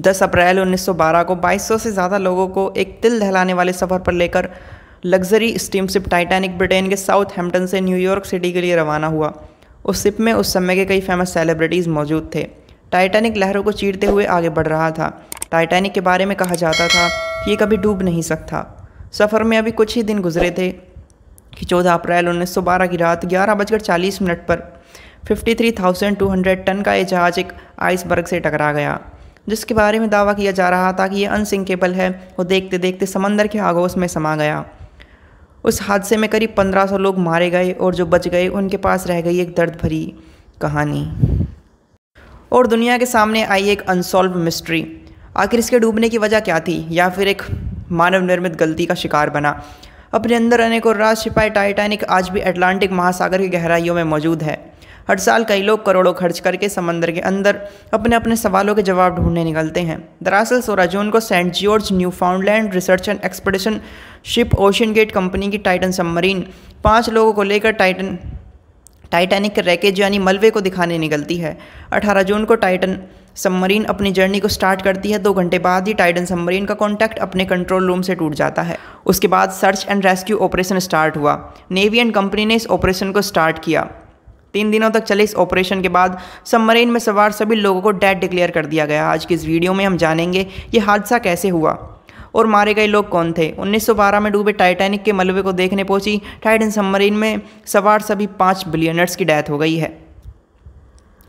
10 अप्रैल 1912 को 2200 से ज़्यादा लोगों को एक दिल दहलाने वाले सफ़र पर लेकर लग्जरी स्टीमशिप टाइटैनिक ब्रिटेन के साउथ हेम्पटन से न्यूयॉर्क सिटी के लिए रवाना हुआ उस शिप में उस समय के कई फेमस सेलिब्रिटीज़ मौजूद थे टाइटैनिक लहरों को चीरते हुए आगे बढ़ रहा था टाइटैनिक के बारे में कहा जाता था कि ये कभी डूब नहीं सकता सफ़र में अभी कुछ ही दिन गुजरे थे कि 14 अप्रैल 1912 की रात ग्यारह बजकर चालीस मिनट पर 53,200 टन का यह जहाज़ एक आइसबर्ग से टकरा गया जिसके बारे में दावा किया जा रहा था कि यह अनसिंकेबल है वो देखते देखते समंदर के आगोश में समा गया उस हादसे में करीब 1500 लोग मारे गए और जो बच गए उनके पास रह गई एक दर्द भरी कहानी और दुनिया के सामने आई एक अनसॉल्व मिस्ट्री आखिर इसके डूबने की वजह क्या थी या फिर एक मानव निर्मित गलती का शिकार बना अपने अंदर अनेकों राज छिपाए टाइटैनिक आज भी अटलांटिक महासागर की गहराइयों में मौजूद है हर साल कई लोग करोड़ों खर्च करके समंदर के अंदर अपने अपने सवालों के जवाब ढूंढने निकलते हैं दरअसल सोलह जून को saint George Newfoundland research and expedition ship OceanGate company की टाइटन सबमरीन पाँच लोगों को लेकर टाइटन टाइटैनिक रैकेज यानी मलबे को दिखाने निकलती है 18 जून को टाइटन सबमरीन अपनी जर्नी को स्टार्ट करती है दो घंटे बाद ही टाइटन सबमरीन का कॉन्टैक्ट अपने कंट्रोल रूम से टूट जाता है उसके बाद search and rescue operation start हुआ नेवी एंड कंपनी ने इस ऑपरेशन को स्टार्ट किया तीन दिनों तक चले इस ऑपरेशन के बाद सबमरीन में सवार सभी लोगों को डेड डिक्लेयर कर दिया गया आज की इस वीडियो में हम जानेंगे ये हादसा कैसे हुआ और मारे गए लोग कौन थे 1912 में डूबे टाइटैनिक के मलबे को देखने पहुंची टाइटन सबमरीन में सवार सभी पाँच बिलियनर्स की डेथ हो गई है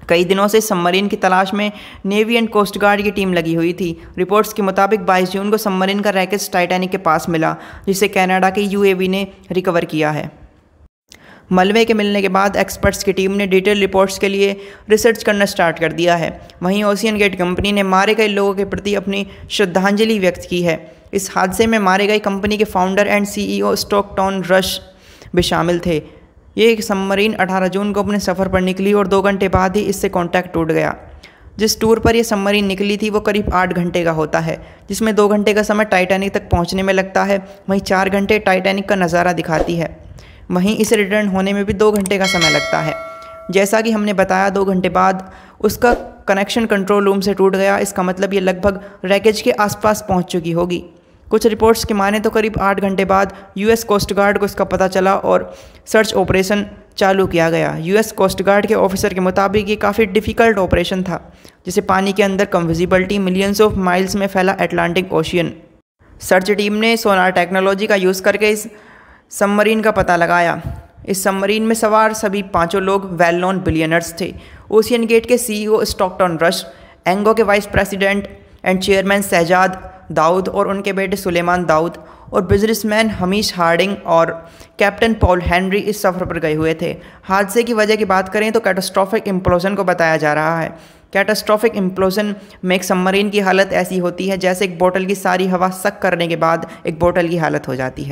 कई दिनों से सबमरीन की तलाश में नेवी एंड कोस्ट गार्ड की टीम लगी हुई थी रिपोर्ट्स के मुताबिक 22 जून को सबमरीन का रैकेज टाइटैनिक के पास मिला जिसे कनाडा के यूएवी ने रिकवर किया है मलबे के मिलने के बाद एक्सपर्ट्स की टीम ने डिटेल रिपोर्ट्स के लिए रिसर्च करना स्टार्ट कर दिया है वहीं ओशियन गेट कंपनी ने मारे गए लोगों के प्रति अपनी श्रद्धांजलि व्यक्त की है इस हादसे में मारे गए कंपनी के founder and CEO Stockton Rush भी शामिल थे ये एक सबमरीन 18 जून को अपने सफ़र पर निकली और दो घंटे बाद ही इससे कांटेक्ट टूट गया जिस टूर पर यह सबमरीन निकली थी वो करीब आठ घंटे का होता है जिसमें दो घंटे का समय टाइटैनिक तक पहुंचने में लगता है वहीं चार घंटे टाइटैनिक का नज़ारा दिखाती है वहीं इसे रिटर्न होने में भी दो घंटे का समय लगता है जैसा कि हमने बताया दो घंटे बाद उसका कनेक्शन कंट्रोल रूम से टूट गया इसका मतलब ये लगभग रैकेज के आसपास पहुंच चुकी होगी कुछ रिपोर्ट्स के माने तो करीब आठ घंटे बाद यूएस कोस्ट गार्ड को इसका पता चला और सर्च ऑपरेशन चालू किया गया यूएस कोस्ट गार्ड के ऑफिसर के मुताबिक ये काफ़ी डिफ़िकल्ट ऑपरेशन था जिसे पानी के अंदर कम विजिबिलिटी मिलियंस ऑफ माइल्स में फैला एटलांटिक ओशियन सर्च टीम ने सोनार टेक्नोलॉजी का यूज़ करके इस सबमरीन का पता लगाया इस सबमरीन में सवार सभी पांचों लोग वेल नोन बिलियनर्स थे ओशियन गेट के सीईओ स्टॉकटन रश एंगो के vice president and chairman Shahzad Dawood और उनके बेटे सुलेमान दाऊद और बिजनेसमैन हमीश हार्डिंग और कैप्टन पॉल हेनरी इस सफ़र पर गए हुए थे हादसे की वजह की बात करें तो कैटास्ट्रॉफिक इम्प्लोजन को बताया जा रहा है कैटास्ट्रॉफिक इम्प्लोजन में एक सबमरीन की हालत ऐसी होती है जैसे एक बोतल की सारी हवा सक करने के बाद एक बोतल की हालत हो जाती है